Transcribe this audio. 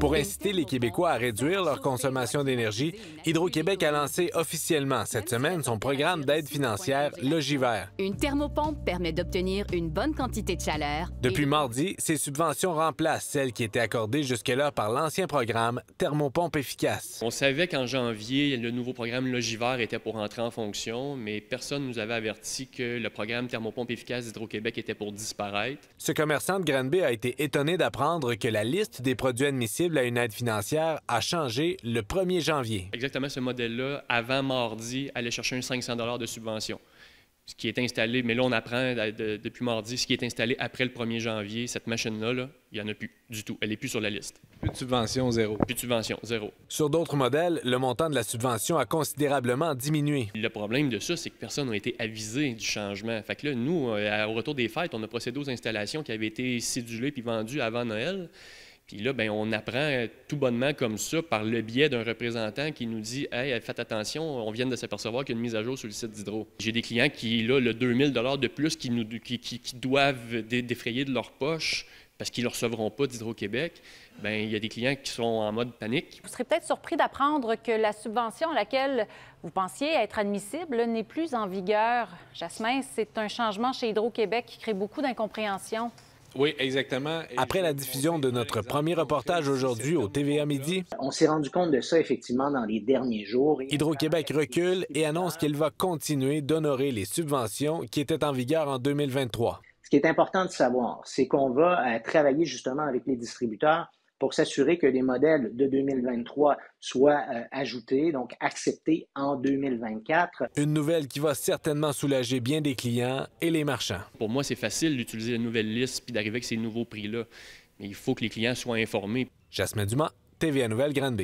Pour inciter les Québécois à réduire leur consommation d'énergie, Hydro-Québec a lancé officiellement cette semaine son programme d'aide financière Logiver. Une thermopompe permet d'obtenir une bonne quantité de chaleur. Depuis mardi, ces subventions remplacent celles qui étaient accordées jusque-là par l'ancien programme Thermopompe efficace. On savait qu'en janvier, le nouveau programme Logiver était pour entrer en fonction, mais personne nous avait averti que le programme Thermopompe efficace d'Hydro-Québec était pour disparaître. Ce commerçant de Granby a été étonné d'apprendre que la liste des produits admissibles à une aide financière a changé le 1er janvier. Exactement ce modèle-là, avant mardi, allait chercher un 500 de subvention. Ce qui est installé, mais là on apprend depuis mardi, ce qui est installé après le 1er janvier, cette machine-là, il n'y en a plus du tout. Elle n'est plus sur la liste. Plus de subvention, zéro. Plus de subvention, zéro. Sur d'autres modèles, le montant de la subvention a considérablement diminué. Le problème de ça, c'est que personne n'a été avisé du changement. Fait que là, nous, euh, au retour des fêtes, on a procédé aux installations qui avaient été cédulées puis vendues avant Noël. Puis là, ben, on apprend euh, tout bonnement comme ça par le biais d'un représentant qui nous dit Hey, faites attention, on vient de s'apercevoir qu'il y a une mise à jour sur le site d'Hydro. J'ai des clients qui, là, le 2000 de plus qui, nous, qui, qui, doivent défrayer de leur poche parce qu'ils ne recevront pas d'Hydro-Québec, bien, il y a des clients qui sont en mode panique. Vous serez peut-être surpris d'apprendre que la subvention à laquelle vous pensiez être admissible n'est plus en vigueur. Jasmin, c'est un changement chez Hydro-Québec qui crée beaucoup d'incompréhension. Oui, exactement. Après la diffusion de notre premier reportage aujourd'hui au TVA Midi, on s'est rendu compte de ça effectivement dans les derniers jours. Hydro-Québec recule et annonce qu'il va continuer d'honorer les subventions qui étaient en vigueur en 2023. Ce qui est important de savoir, c'est qu'on va euh, travailler justement avec les distributeurs pour s'assurer que les modèles de 2023 soient euh, ajoutés, donc acceptés en 2024. Une nouvelle qui va certainement soulager bien des clients et les marchands. Pour moi, c'est facile d'utiliser la nouvelle liste puis d'arriver avec ces nouveaux prix-là, mais il faut que les clients soient informés. Jasmin Dumas, TVA Nouvelle Grande.